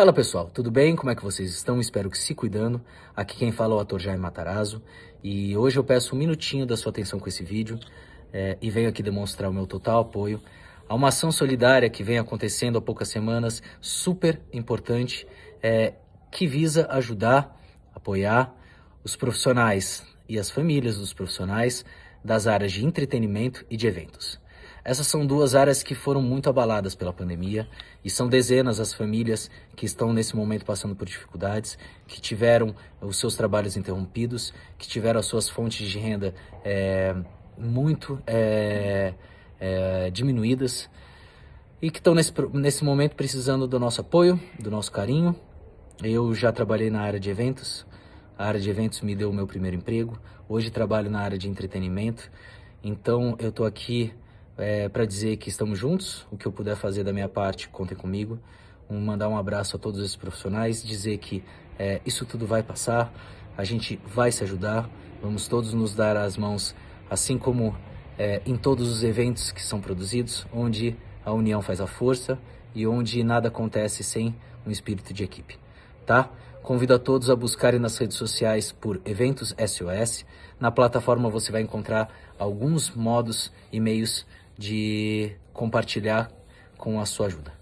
Fala pessoal, tudo bem? Como é que vocês estão? Espero que se cuidando. Aqui quem fala é o ator Jaime Matarazzo e hoje eu peço um minutinho da sua atenção com esse vídeo é, e venho aqui demonstrar o meu total apoio a uma ação solidária que vem acontecendo há poucas semanas, super importante, é, que visa ajudar, apoiar os profissionais e as famílias dos profissionais das áreas de entretenimento e de eventos. Essas são duas áreas que foram muito abaladas pela pandemia e são dezenas as famílias que estão nesse momento passando por dificuldades, que tiveram os seus trabalhos interrompidos, que tiveram as suas fontes de renda é, muito é, é, diminuídas e que estão nesse, nesse momento precisando do nosso apoio, do nosso carinho. Eu já trabalhei na área de eventos, a área de eventos me deu o meu primeiro emprego, hoje trabalho na área de entretenimento, então eu estou aqui é, para dizer que estamos juntos, o que eu puder fazer da minha parte, contem comigo. Um, mandar um abraço a todos esses profissionais, dizer que é, isso tudo vai passar, a gente vai se ajudar, vamos todos nos dar as mãos, assim como é, em todos os eventos que são produzidos, onde a união faz a força e onde nada acontece sem um espírito de equipe, tá? Convido a todos a buscarem nas redes sociais por Eventos SOS. Na plataforma você vai encontrar alguns modos e meios de compartilhar com a sua ajuda.